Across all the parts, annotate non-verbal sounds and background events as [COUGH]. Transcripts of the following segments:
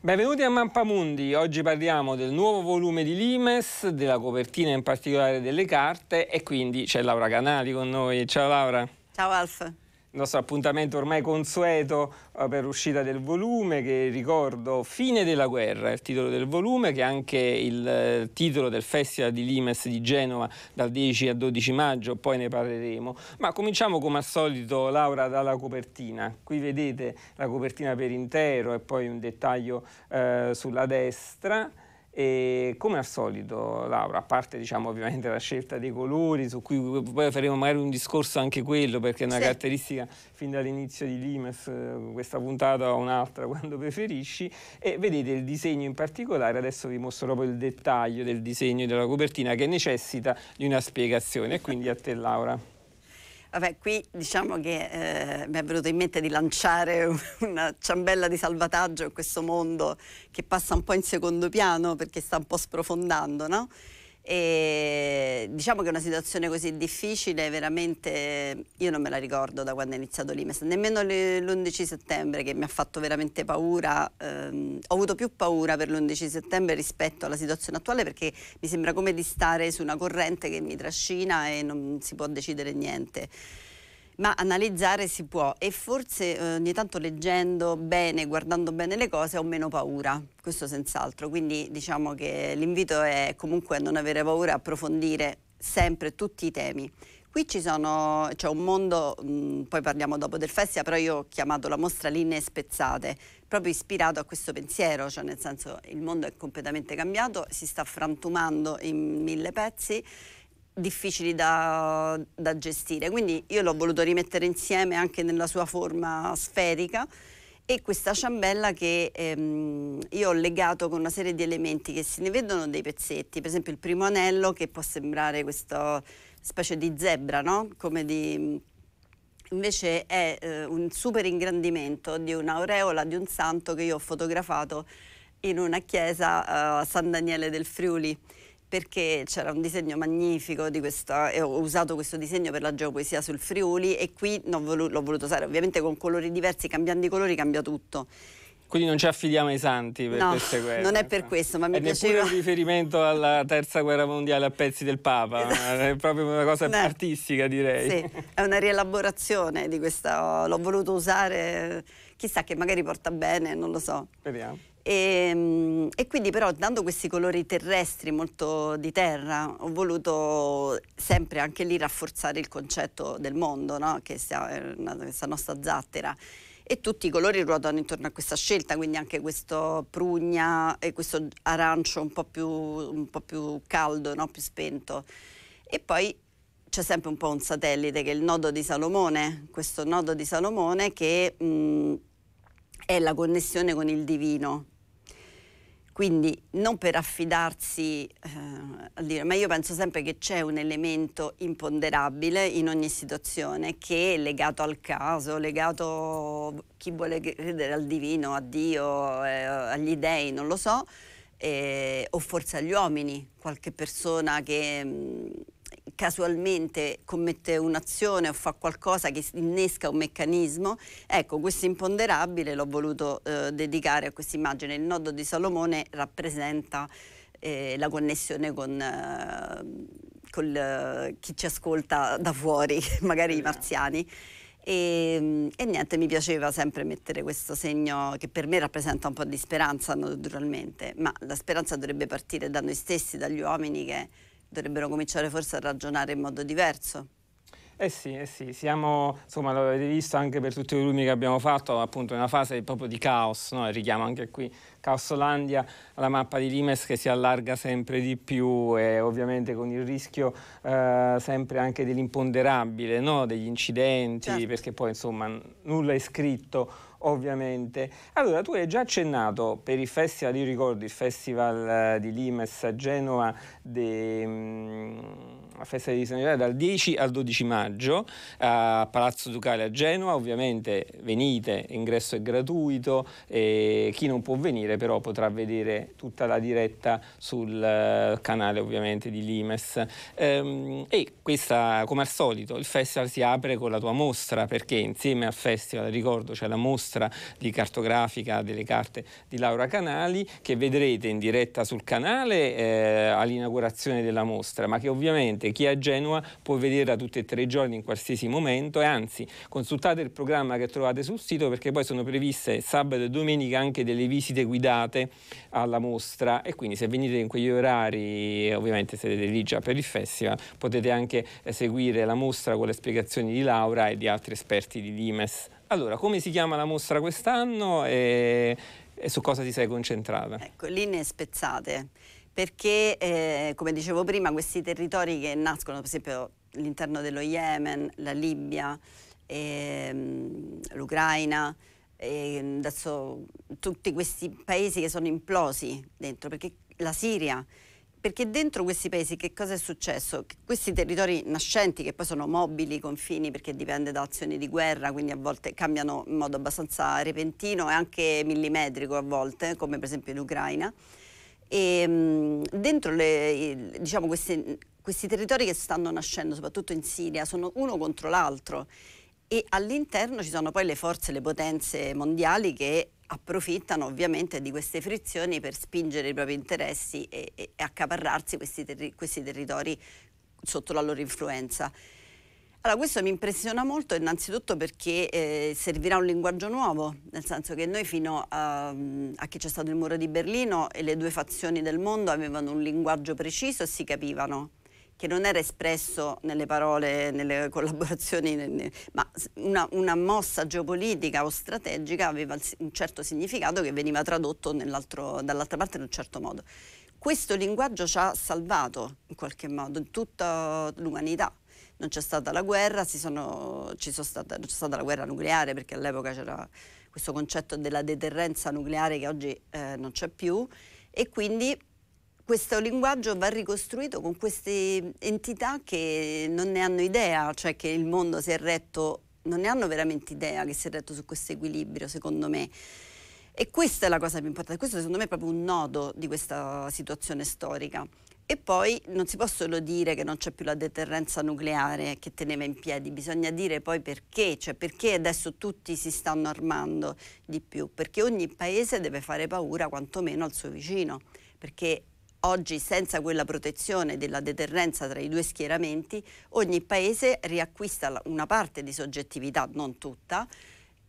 Benvenuti a Mappamundi, oggi parliamo del nuovo volume di Limes, della copertina in particolare delle carte e quindi c'è Laura Canali con noi. Ciao Laura. Ciao Alf il nostro appuntamento ormai consueto eh, per l'uscita del volume che ricordo Fine della guerra, è il titolo del volume che è anche il eh, titolo del Festival di Limes di Genova dal 10 al 12 maggio, poi ne parleremo. Ma cominciamo come al solito Laura dalla copertina. Qui vedete la copertina per intero e poi un dettaglio eh, sulla destra. E come al solito, Laura, a parte diciamo ovviamente la scelta dei colori, su cui poi faremo magari un discorso anche quello, perché è una sì. caratteristica fin dall'inizio di Limes, questa puntata o un'altra [LAUGHS] quando preferisci. E vedete il disegno in particolare, adesso vi mostro proprio il dettaglio del disegno della copertina che necessita di una spiegazione. quindi a te Laura. Vabbè, qui diciamo che eh, mi è venuto in mente di lanciare [LAUGHS] una ciambella di salvataggio in questo mondo che passa un po' in secondo piano perché sta un po' sprofondando, no? E diciamo che una situazione così difficile veramente io non me la ricordo da quando è iniziato l'IMES, nemmeno l'11 settembre che mi ha fatto veramente paura, ehm, ho avuto più paura per l'11 settembre rispetto alla situazione attuale perché mi sembra come di stare su una corrente che mi trascina e non si può decidere niente ma analizzare si può e forse eh, ogni tanto leggendo bene, guardando bene le cose ho meno paura, questo senz'altro, quindi diciamo che l'invito è comunque a non avere paura, approfondire sempre tutti i temi. Qui ci sono, c'è un mondo, mh, mm, poi parliamo dopo del festival, però io ho chiamato la mostra Linee Spezzate, proprio ispirato a questo pensiero, cioè nel senso il mondo è completamente cambiato, si sta frantumando in mille pezzi difficili da, da gestire. Quindi io l'ho voluto rimettere insieme anche nella sua forma sferica e questa ciambella che ehm, io ho legato con una serie di elementi che se ne vedono dei pezzetti, per esempio il primo anello che può sembrare questa specie di zebra, no? di... invece è eh, un super ingrandimento di un'aureola di un santo che io ho fotografato in una chiesa eh, a San Daniele del Friuli perché c'era un disegno magnifico di questa, e ho usato questo disegno per la geopoesia sul Friuli e qui volu l'ho voluto usare ovviamente con colori diversi, cambiando i colori cambia tutto. Quindi non ci affidiamo ai santi per no, queste guerre. Non è per questo, ma mi è piaceva. un riferimento alla terza guerra mondiale a pezzi del Papa, [LAUGHS] è proprio una cosa no. artistica direi. Sì, è una rielaborazione di questa, l'ho voluto usare, chissà che magari porta bene, non lo so. Speriamo. E, ehm, e, quindi però dando questi colori terrestri molto di terra ho voluto sempre anche lì rafforzare il concetto del mondo, no? che è eh, questa nostra zattera. E tutti i colori ruotano intorno a questa scelta, quindi anche questo prugna e questo arancio un po' più, un po più caldo, no? più spento. E poi c'è sempre un po' un satellite che è il nodo di Salomone, questo nodo di Salomone che mh, mm, è la connessione con il divino, quindi non per affidarsi eh, a dire, ma io penso sempre che c'è un elemento imponderabile in ogni situazione che è legato al caso, legato a chi vuole credere al divino, a Dio, eh, agli dèi, non lo so, eh, o forse agli uomini, qualche persona che... Mh, mm, casualmente commette un'azione o fa qualcosa che innesca un meccanismo, ecco, questo imponderabile l'ho voluto eh, dedicare a questa immagine. Il nodo di Salomone rappresenta eh, la connessione con... Eh, con eh, chi ci ascolta da fuori, [LAUGHS] magari i marziani. E, ehm, e, niente, mi piaceva sempre mettere questo segno che per me rappresenta un po' di speranza naturalmente, ma la speranza dovrebbe partire da noi stessi, dagli uomini che dovrebbero cominciare forse a ragionare in modo diverso. Eh sì, eh sì, siamo, insomma lo avete visto anche per tutti i volumi che abbiamo fatto, appunto in una fase proprio di caos, no? richiamo anche qui Caosolandia, la mappa di Limes che si allarga sempre di più e ovviamente con il rischio eh, sempre anche dell'imponderabile, no? degli incidenti, certo. perché poi insomma nulla è scritto ovviamente. Allora, tu hai già accennato per il festival, io ricordo il festival eh, di Limes a Genova, de, la mm, festa di San Giovanni dal 10 al 12 maggio a Palazzo Ducale a Genova, ovviamente venite, ingresso è gratuito, e chi non può venire però potrà vedere tutta la diretta sul eh, canale ovviamente di Limes. Ehm, e questa, come al solito, il festival si apre con la tua mostra, perché insieme al festival, ricordo, c'è la mostra mostra di cartografica delle carte di Laura Canali che vedrete in diretta sul canale eh, all'inaugurazione della mostra, ma che ovviamente chi è a Genova può vederla tutti e tre i giorni in qualsiasi momento e anzi consultate il programma che trovate sul sito perché poi sono previste sabato e domenica anche delle visite guidate alla mostra e quindi se venite in quegli orari ovviamente siete lì già per il festival potete anche eh, seguire la mostra con le spiegazioni di Laura e di altri esperti di Dimes. Allora, come si chiama la mostra quest'anno e, e su cosa ti sei concentrata? Ecco, linee spezzate, perché eh, come dicevo prima questi territori che nascono per esempio all'interno dello Yemen, la Libia, ehm, l'Ucraina, ehm, adesso tutti questi paesi che sono implosi dentro, perché la Siria perché dentro questi paesi che cosa è successo? Che questi territori nascenti, che poi sono mobili i confini perché dipende da azioni di guerra, quindi a volte cambiano in modo abbastanza repentino e anche millimetrico a volte, come per esempio in Ucraina, e ehm, dentro le, diciamo, questi, questi territori che stanno nascendo, soprattutto in Siria, sono uno contro l'altro e all'interno ci sono poi le forze, le potenze mondiali che approfittano ovviamente di queste frizioni per spingere i propri interessi e, e, e accaparrarsi questi, terri, questi territori sotto la loro influenza. Allora, questo mi impressiona molto innanzitutto perché eh, servirà un linguaggio nuovo, nel senso che noi fino a, a che c'è stato il muro di Berlino e le due fazioni del mondo avevano un linguaggio preciso e si capivano che non era espresso nelle parole, nelle [LAUGHS] collaborazioni, ma una, una, mossa geopolitica o strategica aveva un certo significato che veniva tradotto dall'altra parte in un certo modo. Questo linguaggio ci ha salvato in qualche modo tutta l'umanità. Non c'è stata la guerra, sono, sono stata, non c'è stata la guerra nucleare perché all'epoca c'era questo concetto della deterrenza nucleare che oggi eh, non c'è più e quindi questo linguaggio va ricostruito con queste entità che non ne hanno idea, cioè che il mondo si è retto, non ne hanno veramente idea che si è retto su questo equilibrio, secondo me. E questa è la cosa più importante, questo secondo me è proprio un nodo di questa situazione storica. E poi non si può solo dire che non c'è più la deterrenza nucleare che teneva in piedi, bisogna dire poi perché, cioè perché adesso tutti si stanno armando di più, perché ogni paese deve fare paura quantomeno al suo vicino, perché Oggi senza quella protezione della deterrenza tra i due schieramenti, ogni paese riacquista una parte di soggettività, non tutta,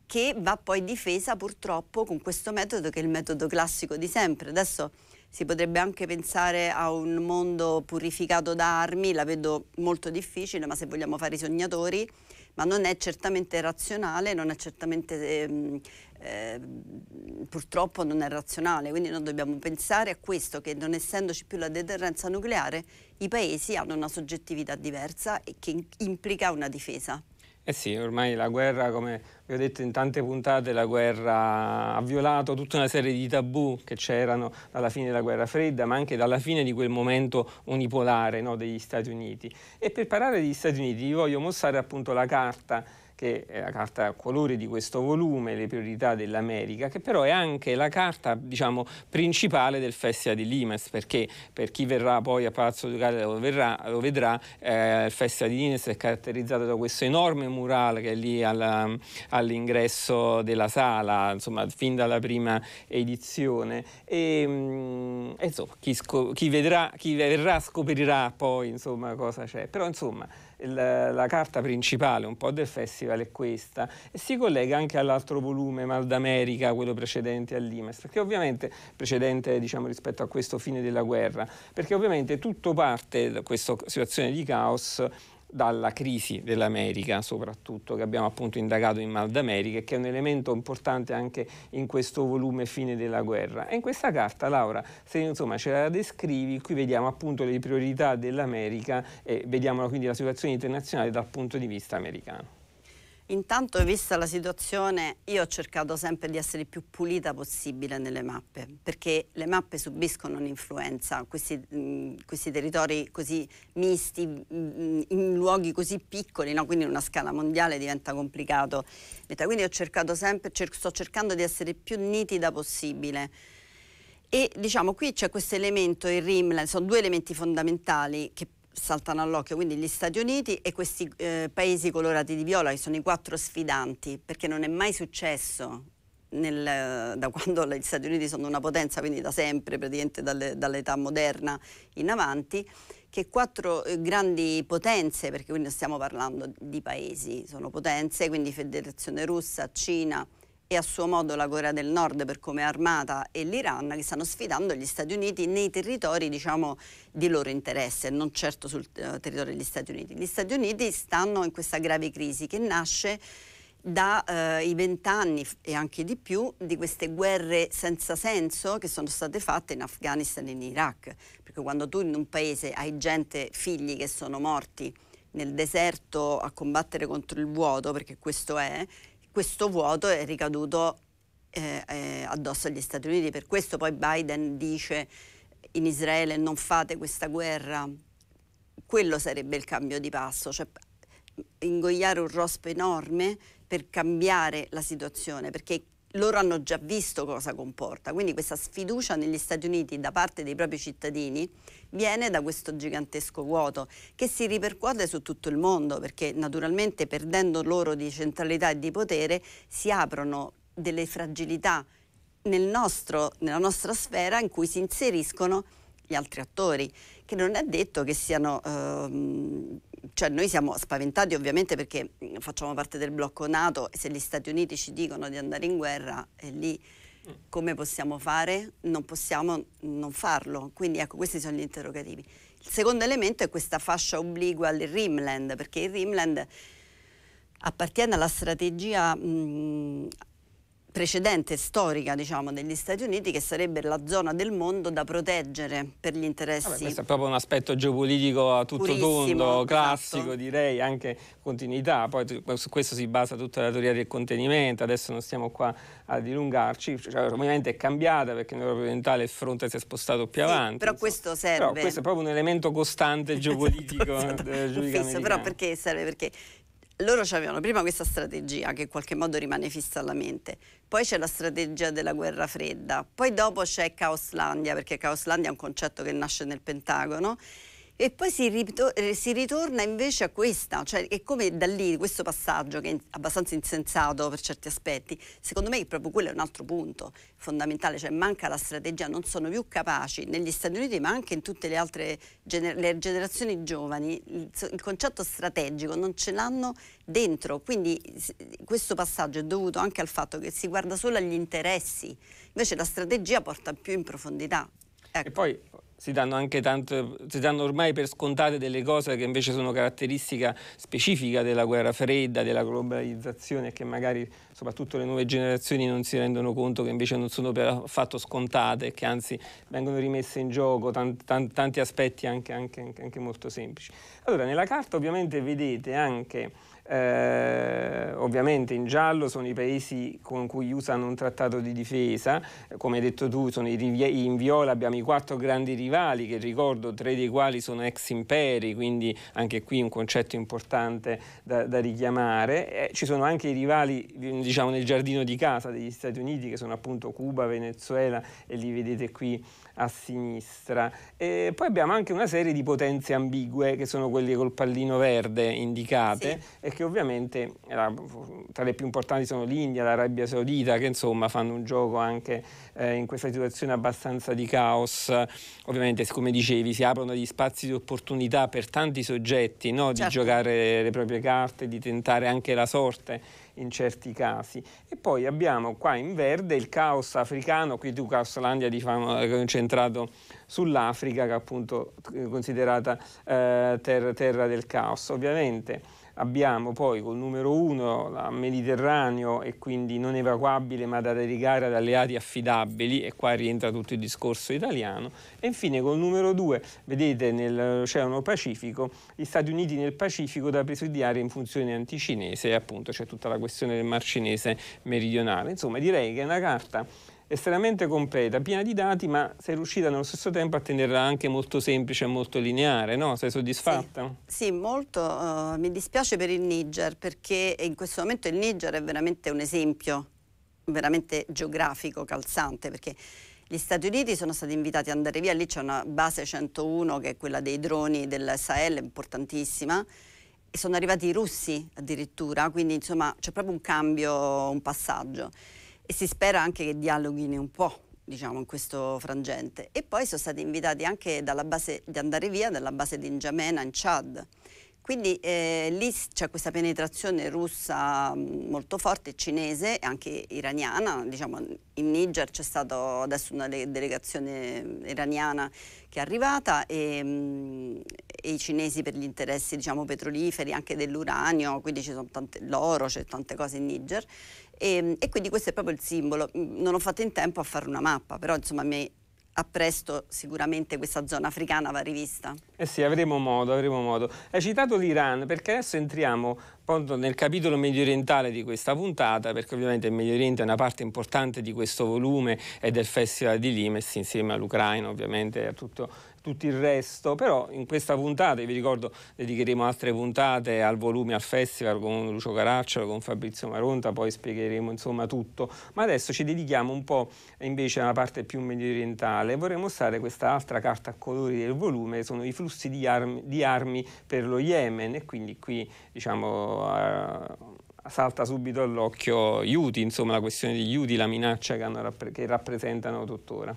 che va poi difesa purtroppo con questo metodo che è il metodo classico di sempre. Adesso si potrebbe anche pensare a un mondo purificato da armi, la vedo molto difficile, ma se vogliamo fare i sognatori, ma non è certamente razionale, non è certamente eh, Ehm, purtroppo non è razionale, quindi noi dobbiamo pensare a questo che non essendoci più la deterrenza nucleare i paesi hanno una soggettività diversa e che implica una difesa. Eh sì, ormai la guerra, come vi ho detto in tante puntate, la guerra ha violato tutta una serie di tabù che c'erano dalla fine della guerra fredda, ma anche dalla fine di quel momento unipolare no, degli Stati Uniti. E per parlare degli Stati Uniti vi voglio mostrare appunto la carta che è la carta a colori di questo volume, Le priorità dell'America, che però è anche la carta diciamo, principale del Festival di Limes, perché per chi verrà poi a Palazzo Ducale lo, verrà, lo vedrà, eh, il Festival di Limes è caratterizzato da questo enorme murale che è lì alla, all'ingresso della sala, insomma fin dalla prima edizione. E, mh, mm, insomma, chi, scop- chi, vedrà, chi verrà scoprirà poi insomma, cosa c'è. Però insomma la, la carta principale un po' del festival è questa e si collega anche all'altro volume Mal d'America, quello precedente all'Imes, perché ovviamente precedente diciamo, rispetto a questo fine della guerra, perché ovviamente tutto parte da questa situazione di caos dalla crisi dell'America soprattutto che abbiamo appunto indagato in Mal d'America e che è un elemento importante anche in questo volume fine della guerra e in questa carta Laura se insomma ce la descrivi qui vediamo appunto le priorità dell'America e vediamo quindi la situazione internazionale dal punto di vista americano Intanto, vista la situazione, io ho cercato sempre di essere più pulita possibile nelle mappe, perché le mappe subiscono un'influenza, questi, mh, mm, questi territori così misti, mh, mm, mm, in luoghi così piccoli, no? quindi in una scala mondiale diventa complicato. Quindi sempre, cer- sto cercando di essere più nitida possibile. E diciamo qui c'è questo elemento, il Rimland, sono due elementi fondamentali che saltano all'occhio, quindi gli Stati Uniti e questi eh, paesi colorati di viola che sono i quattro sfidanti, perché non è mai successo nel, da quando gli Stati Uniti sono una potenza, quindi da sempre, praticamente dalle, dall'età moderna in avanti, che quattro eh, grandi potenze, perché quindi stiamo parlando di paesi, sono potenze, quindi Federazione Russa, Cina, e a suo modo la Corea del Nord per come è armata e l'Iran che stanno sfidando gli Stati Uniti nei territori diciamo, di loro interesse, non certo sul eh, territorio degli Stati Uniti. Gli Stati Uniti stanno in questa grave crisi che nasce dai eh, vent'anni e anche di più di queste guerre senza senso che sono state fatte in Afghanistan e in Iraq, perché quando tu in un paese hai gente, figli che sono morti nel deserto a combattere contro il vuoto, perché questo è, questo vuoto è ricaduto eh, eh, addosso agli Stati Uniti. Per questo poi Biden dice in Israele non fate questa guerra. Quello sarebbe il cambio di passo, cioè ingoiare un rospo enorme per cambiare la situazione, perché loro hanno già visto cosa comporta, quindi questa sfiducia negli Stati Uniti da parte dei propri cittadini viene da questo gigantesco vuoto che si ripercuote su tutto il mondo perché naturalmente perdendo loro di centralità e di potere si aprono delle fragilità nel nostro, nella nostra sfera in cui si inseriscono gli altri attori, che non è detto che siano... Ehm, cioè noi siamo spaventati ovviamente perché mm, facciamo parte del blocco NATO e se gli Stati Uniti ci dicono di andare in guerra, è lì mm. come possiamo fare? Non possiamo non farlo. Quindi ecco, questi sono gli interrogativi. Il secondo elemento è questa fascia obliqua al Rimland, perché il Rimland appartiene alla strategia mh, mm, precedente storica diciamo, degli Stati Uniti che sarebbe la zona del mondo da proteggere per gli interessi. Vabbè, questo è proprio un aspetto geopolitico a tutto tondo, esatto. classico esatto. direi, anche continuità, poi su questo si basa tutta la teoria del contenimento, adesso non stiamo qua a dilungarci, cioè, ovviamente è cambiata perché nell'Europa orientale il fronte si è spostato più sì, avanti. Però insomma. questo serve. Però questo è proprio un elemento costante [LAUGHS] geopolitico. esatto, eh, però perché serve? Perché loro avevano prima questa strategia che in qualche modo rimane fissa alla mente, poi c'è la strategia della guerra fredda, poi dopo c'è Caoslandia, perché Caoslandia è un concetto che nasce nel Pentagono e poi si, ritor eh, si, ritorna invece a questa, cioè è come da lì, questo passaggio che è abbastanza insensato per certi aspetti, secondo me è proprio quello è un altro punto fondamentale, cioè manca la strategia, non sono più capaci negli Stati Uniti ma anche in tutte le altre gener le generazioni giovani, il, il concetto strategico non ce l'hanno dentro, quindi questo passaggio è dovuto anche al fatto che si guarda solo agli interessi, invece la strategia porta più in profondità. Ecco. E poi si danno anche tanto, si danno ormai per scontate delle cose che invece sono caratteristica specifica della guerra fredda, della globalizzazione, che magari soprattutto le nuove generazioni non si rendono conto che invece non sono affatto scontate, che anzi vengono rimesse in gioco tanti, tanti, tanti aspetti anche, anche, anche molto semplici. Allora, nella carta ovviamente vedete anche eh, ovviamente in giallo sono i paesi con cui gli USA hanno un trattato di difesa, come hai detto tu sono i, in viola abbiamo i quattro grandi rivali che ricordo, tre dei quali sono ex imperi, quindi anche qui un concetto importante da, da richiamare. Eh, ci sono anche i rivali diciamo, nel giardino di casa degli Stati Uniti che sono appunto Cuba, Venezuela e li vedete qui a sinistra. E poi abbiamo anche una serie di potenze ambigue che sono quelle col pallino verde indicate sì. e che ovviamente tra le più importanti sono l'India, l'Arabia Saudita che insomma fanno un gioco anche eh, in questa situazione abbastanza di caos. Ovviamente come dicevi si aprono degli spazi di opportunità per tanti soggetti no? di certo. giocare le proprie carte, di tentare anche la sorte in certi casi. E poi abbiamo qua in verde il caos africano, qui tu Caosolandia diciamo eh, concentrato sull'Africa che è appunto eh, considerata eh, ter- terra del caos. Ovviamente Abbiamo poi col numero uno la Mediterraneo e quindi non evacuabile ma da dedicare ad alleati affidabili e qua rientra tutto il discorso italiano e infine col numero due, vedete nell'Oceano Pacifico gli Stati Uniti nel Pacifico da presidiare in funzione anticinese e appunto c'è tutta la questione del Mar Cinese meridionale. Insomma direi che è una carta estremamente completa, piena di dati, ma sei riuscita nello stesso tempo a tenerla anche molto semplice e molto lineare, no? Sei soddisfatta? Sì, sì molto. Uh, mi dispiace per il Niger perché in questo momento il Niger è veramente un esempio, veramente geografico, calzante, perché gli Stati Uniti sono stati invitati ad andare via, lì c'è una base 101 che è quella dei droni del Sahel, importantissima, e sono arrivati i russi addirittura, quindi insomma c'è proprio un cambio, un passaggio e si spera anche che dialoghino un po' diciamo in questo frangente e poi sono stati invitati anche dalla base di andare via dalla base di N'Djamena in Chad quindi eh, lì c'è questa penetrazione russa mm, molto forte, cinese e anche iraniana. Diciamo, in Niger c'è stata adesso una delegazione mm, iraniana che è arrivata e, mm, e i cinesi per gli interessi diciamo, petroliferi, anche dell'uranio, quindi ci sono tante, l'oro, c'è tante cose in Niger. E, ehm, e, quindi questo è proprio il simbolo. Mm, non ho fatto in tempo a fare una mappa, però insomma mi appresto sicuramente questa zona africana va rivista. Eh sì, avremo modo, avremo modo. Hai citato l'Iran perché adesso entriamo appunto nel capitolo medio orientale di questa puntata, perché ovviamente il Medio Oriente è una parte importante di questo volume e del Festival di Limes, insieme all'Ucraina ovviamente e a tutto tutto il resto, però in questa puntata, vi ricordo, dedicheremo altre puntate al volume, al festival con Lucio Caracciolo, con Fabrizio Maronta, poi spiegheremo insomma tutto, ma adesso ci dedichiamo un po' invece alla parte più medio orientale, vorrei mostrare questa altra carta a colori del volume, sono i flussi di armi, di armi per lo Yemen e quindi qui diciamo eh, salta subito all'occhio gli UTI, insomma la questione degli UTI, la minaccia che, hanno, che rappresentano tuttora.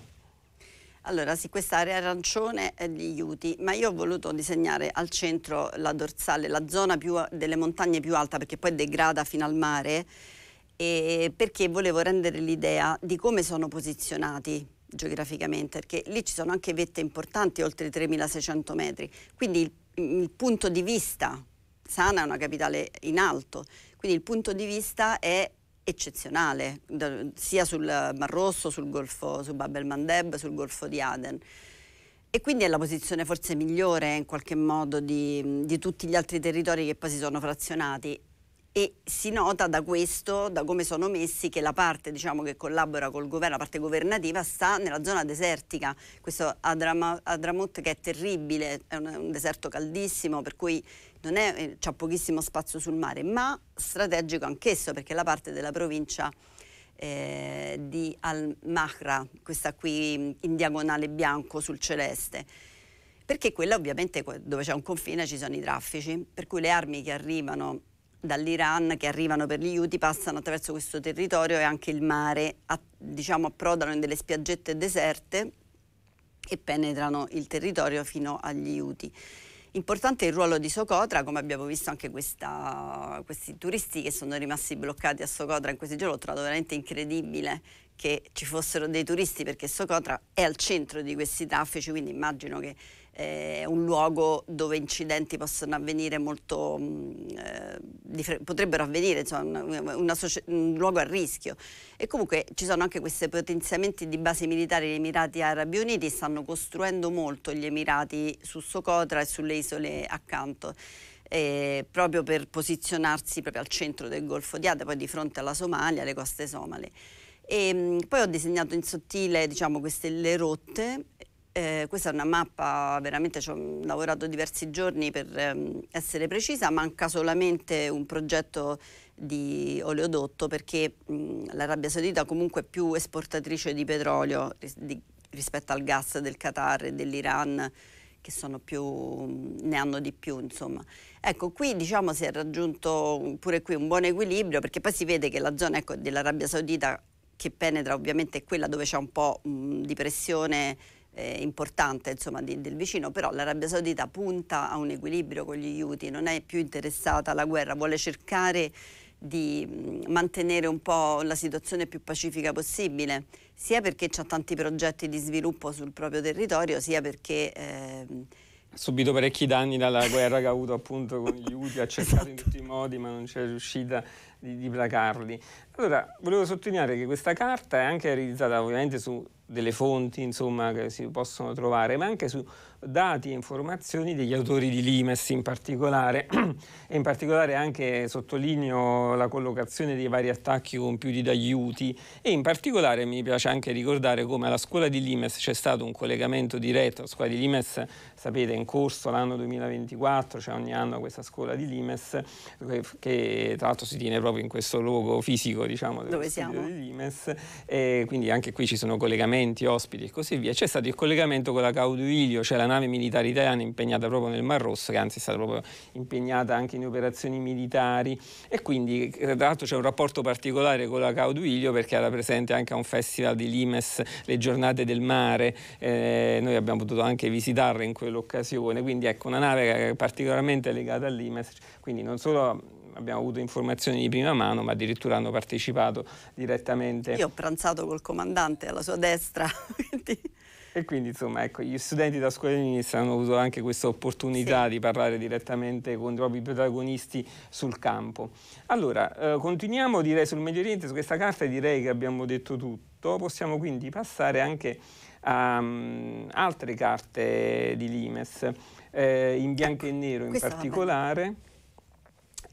Allora, sì, questa area arancione è gli Iuti, ma io ho voluto disegnare al centro la dorsale, la zona più, delle montagne più alta, perché poi degrada fino al mare, perché volevo rendere l'idea di come sono posizionati geograficamente, perché lì ci sono anche vette importanti, oltre 3.600 metri, quindi il, il punto di vista Sana è una capitale in alto, quindi il punto di vista è eccezionale, sia sul Mar Rosso, sul Golfo, su Bab el Mandeb, sul Golfo di Aden. E quindi è la posizione forse migliore in qualche modo di, di tutti gli altri territori che poi si sono frazionati e si nota da questo, da come sono messi, che la parte diciamo, che collabora col governo, la parte governativa, sta nella zona desertica, questo Adram- Adramut che è terribile, è un, un, deserto caldissimo, per cui non è, eh, c'è pochissimo spazio sul mare, ma strategico anch'esso perché la parte della provincia eh, di Al-Mahra, questa qui in diagonale bianco sul celeste, perché quella ovviamente dove c'è un confine ci sono i traffici, per cui le armi che arrivano dall'Iran, che arrivano per gli UTI, passano attraverso questo territorio e anche il mare, a, diciamo approdano in delle spiaggette deserte e penetrano il territorio fino agli UTI. Importante il ruolo di Socotra, come abbiamo visto anche questa, questi turisti che sono rimasti bloccati a Socotra in questi giorni, ho trovato veramente incredibile che ci fossero dei turisti perché Socotra è al centro di questi traffici, quindi immagino che è eh, un luogo dove incidenti possono avvenire molto, mm, eh, potrebbero avvenire, insomma, una, una un luogo a rischio. E comunque ci sono anche questi potenziamenti di basi militari, negli Emirati Arabi Uniti stanno costruendo molto gli Emirati su Socotra e sulle isole accanto. Eh, proprio per posizionarsi proprio al centro del Golfo di Ade, poi di fronte alla Somalia, alle coste somale. E, mm, poi ho disegnato in sottile diciamo, queste le rotte eh, questa è una mappa, veramente ci ho lavorato diversi giorni per ehm, essere precisa, manca solamente un progetto di oleodotto perché mh, l'Arabia Saudita comunque è più esportatrice di petrolio ris- di, rispetto al gas del Qatar e dell'Iran che sono più, ne hanno di più insomma. Ecco qui diciamo si è raggiunto pure qui un buon equilibrio perché poi si vede che la zona ecco, dell'Arabia Saudita che penetra ovviamente è quella dove c'è un po' mh, di pressione eh, importante insomma, di, del vicino, però l'Arabia Saudita punta a un equilibrio con gli Houthi, non è più interessata alla guerra, vuole cercare di mantenere un po' la situazione più pacifica possibile, sia perché ha tanti progetti di sviluppo sul proprio territorio, sia perché... Ehm... ha subito parecchi danni dalla [LAUGHS] guerra che ha avuto appunto con gli UTI, ha cercato in esatto. tutti i modi ma non c'è riuscita di, di placarli. Allora, volevo sottolineare che questa carta è anche realizzata ovviamente su delle fonti insomma, che si possono trovare, ma anche su dati e informazioni degli autori di Limes in particolare [CLEARS THROAT] e in particolare anche sottolineo la collocazione dei vari attacchi compiuti da Iuti e in particolare mi piace anche ricordare come alla scuola di Limes c'è stato un collegamento diretto, la scuola di Limes sapete è in corso l'anno 2024, c'è cioè ogni anno questa scuola di Limes che tra l'altro si tiene proprio in questo luogo fisico diciamo, dove siamo? di Limes e quindi anche qui ci sono collegamenti collegamenti, ospiti e così via, c'è stato il collegamento con la Cauduilio, cioè la nave militare italiana impegnata proprio nel Mar Rosso, che anzi è stata proprio impegnata anche in operazioni militari e quindi eh, tra l'altro c'è un rapporto particolare con la Cauduilio perché era presente anche a un festival di Limes, le giornate del mare, eh, noi abbiamo potuto anche visitarla in quell'occasione, quindi ecco una nave particolarmente legata a Limes, quindi non solo abbiamo avuto informazioni di prima mano, ma addirittura hanno partecipato direttamente. Io ho pranzato col comandante alla sua destra. [LAUGHS] Quindi... E quindi insomma ecco, gli studenti da scuola di ministra hanno avuto anche questa opportunità sì. di parlare direttamente con i propri protagonisti sul campo. Allora, eh, continuiamo direi sul Medio Oriente, su questa carta direi che abbiamo detto tutto, possiamo quindi passare anche a um, altre carte di Limes, eh, in bianco ecco, e nero in particolare.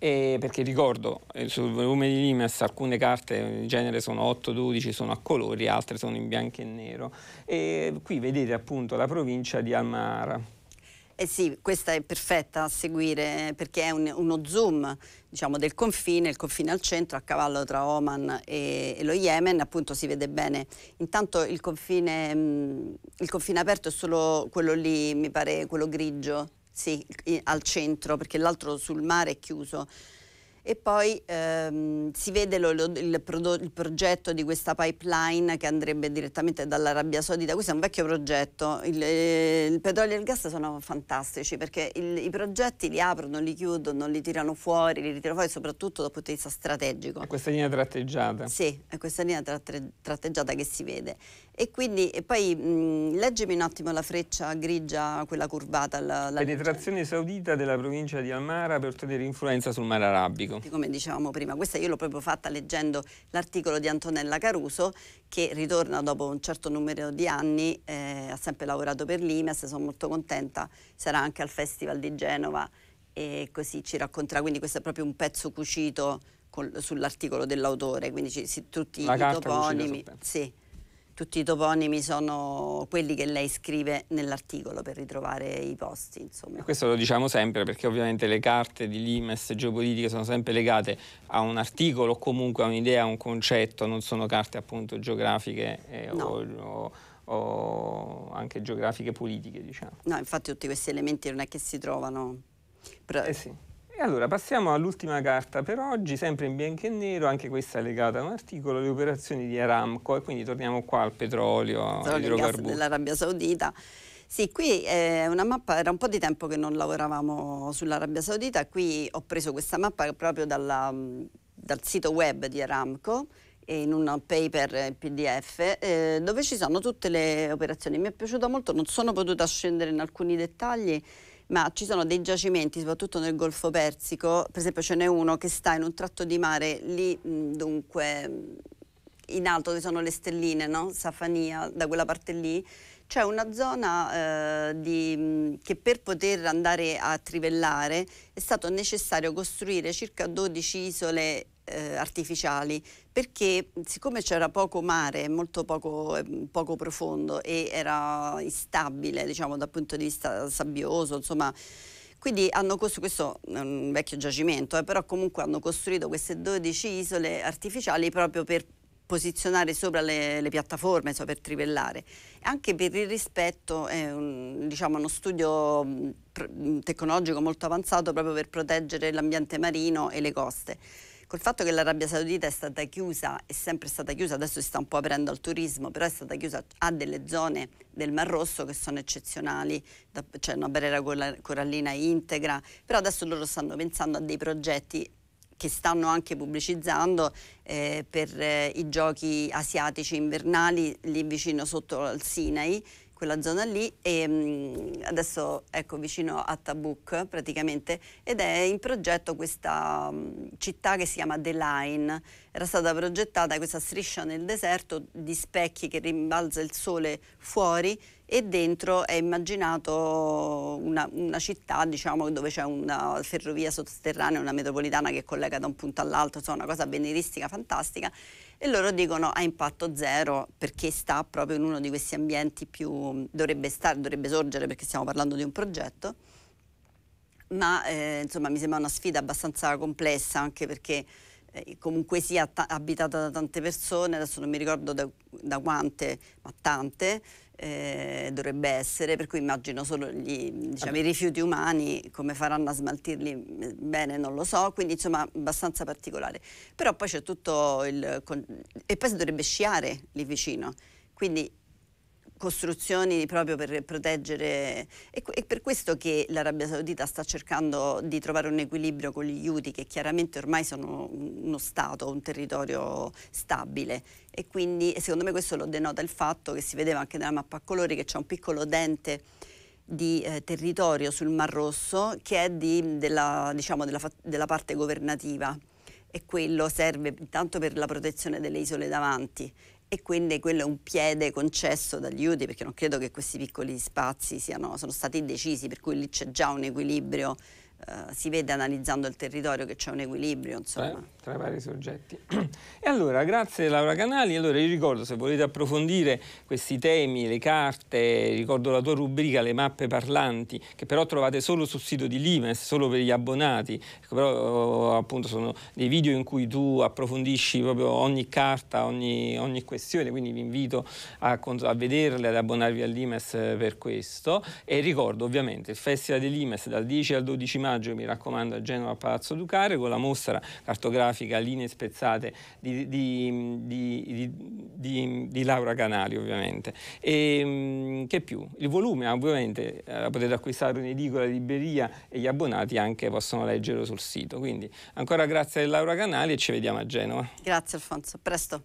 E perché ricordo eh, sul volume di Limes alcune carte in genere sono 8-12, sono a colori, altre sono in bianco e nero. E qui vedete appunto la provincia di Almara. Eh sì, questa è perfetta a seguire perché è un, uno zoom diciamo, del confine, il confine al centro a cavallo tra Oman e, e lo Yemen, appunto si vede bene. Intanto il confine, mh, mm, il confine aperto è solo quello lì, mi pare quello grigio sì, al centro, perché l'altro sul mare è chiuso e poi ehm, si vede lo, lo, il, pro, il, progetto di questa pipeline che andrebbe direttamente dall'Arabia Saudita. Questo è un vecchio progetto. Il, eh, il petrolio e il gas sono fantastici perché il, i progetti li aprono, li chiudono, li tirano fuori, li ritirano fuori, soprattutto dal punto di vista strategico. È questa linea tratteggiata. Sì, è questa linea tratte, tratteggiata che si vede. E quindi, e poi mh, leggimi un attimo la freccia grigia, quella curvata. La, la Penetrazione saudita della provincia di Almara per ottenere influenza sul mare arabico. Dico. come dicevamo prima. Questa io l'ho proprio fatta leggendo l'articolo di Antonella Caruso che ritorna dopo un certo numero di anni, eh, ha sempre lavorato per l'IMES, sono molto contenta, sarà anche al Festival di Genova e così ci racconterà, quindi questo è proprio un pezzo cucito sull'articolo dell'autore, quindi ci, si, tutti La i toponimi. Sì tutti i toponimi sono quelli che lei scrive nell'articolo per ritrovare i posti. Insomma. Questo lo diciamo sempre perché ovviamente le carte di Limes geopolitiche sono sempre legate a un articolo o comunque a un'idea, a un concetto, non sono carte appunto geografiche eh, no. o, o, anche geografiche politiche diciamo. No, infatti tutti questi elementi non è che si trovano però, eh sì. E allora passiamo all'ultima carta per oggi, sempre in bianco e nero, anche questa è legata a un articolo, le operazioni di Aramco e quindi torniamo qua al petrolio, petrolio gas dell'Arabia Saudita. Sì, qui è eh, una mappa, era un po' di tempo che non lavoravamo sull'Arabia Saudita, qui ho preso questa mappa proprio dalla, dal sito web di Aramco in un paper PDF eh, dove ci sono tutte le operazioni. Mi è piaciuta molto, non sono potuta scendere in alcuni dettagli ma ci sono dei giacimenti, soprattutto nel Golfo Persico, per esempio ce n'è uno che sta in un tratto di mare lì, mm, dunque mm, in alto dove sono le stelline, no? Safania, da quella parte lì, c'è una zona eh, di, mm, che per poter andare a trivellare è stato necessario costruire circa 12 isole eh, artificiali perché siccome c'era poco mare, molto poco, ehm, poco profondo e era instabile diciamo dal punto di vista sabbioso, insomma quindi hanno costruito, questo è un vecchio giacimento, eh, però comunque hanno costruito queste 12 isole artificiali proprio per posizionare sopra le, le piattaforme, so, per trivellare. Anche per il rispetto è un, diciamo, uno studio tecnologico molto avanzato proprio per proteggere l'ambiente marino e le coste col fatto che l'Arabia Saudita è stata chiusa, è sempre stata chiusa, adesso si sta un po' aprendo al turismo, però è stata chiusa a delle zone del Mar Rosso che sono eccezionali, c'è cioè una barriera corallina integra, però adesso loro stanno pensando a dei progetti che stanno anche pubblicizzando eh, per eh, i giochi asiatici invernali lì vicino sotto al Sinai quella zona lì e mh, mm, adesso ecco vicino a Tabuk praticamente ed è in progetto questa mh, mm, città che si chiama The Line. Era stata progettata questa striscia nel deserto di specchi che rimbalza il sole fuori e dentro è immaginato una, una città diciamo, dove c'è una ferrovia sotterranea, una metropolitana che collega da un punto all'altro, insomma una cosa avveniristica fantastica e loro dicono a impatto zero perché sta proprio in uno di questi ambienti più dovrebbe stare, dovrebbe sorgere perché stiamo parlando di un progetto. Ma eh, insomma mi sembra una sfida abbastanza complessa anche perché eh, comunque sia t- abitata da tante persone, adesso non mi ricordo da, da quante, ma tante, eh, dovrebbe essere, per cui immagino solo gli, diciamo, i rifiuti umani, come faranno a smaltirli mm, bene non lo so, quindi insomma abbastanza particolare. Però poi c'è tutto il... e poi si dovrebbe sciare lì vicino, quindi costruzioni proprio per proteggere e, per questo che l'Arabia Saudita sta cercando di trovare un equilibrio con gli Houthi che chiaramente ormai sono uno Stato, un territorio stabile e quindi secondo me questo lo denota il fatto che si vedeva anche nella mappa a colori che c'è un piccolo dente di eh, territorio sul Mar Rosso che è di, della, diciamo, della, della parte governativa e quello serve intanto per la protezione delle isole davanti e quindi quello è un piede concesso dagli UDI perché non credo che questi piccoli spazi siano, sono stati decisi, per cui lì c'è già un equilibrio eh, si vede analizzando il territorio che c'è un equilibrio insomma. Eh, tra i vari soggetti. [CLEARS THROAT] e allora grazie Laura Canali, allora vi ricordo se volete approfondire questi temi, le carte, ricordo la tua rubrica le mappe parlanti che però trovate solo sul sito di Limes, solo per gli abbonati, ecco, però oh, appunto sono dei video in cui tu approfondisci proprio ogni carta, ogni, ogni questione, quindi vi invito a, a vederle, ad abbonarvi a Limes eh, per questo e ricordo ovviamente il Festival di Limes dal 10 al 12 maggio maggio, mi raccomando, a Genova Palazzo Ducare con la mostra cartografica Linee spezzate di, di, di, di Laura Canali ovviamente. E, mm, che più? Il volume ovviamente eh, la eh, potete acquistare in edicola libreria e gli abbonati anche possono leggerlo sul sito. Quindi ancora grazie a Laura Canali e ci vediamo a Genova. Grazie Alfonso, presto.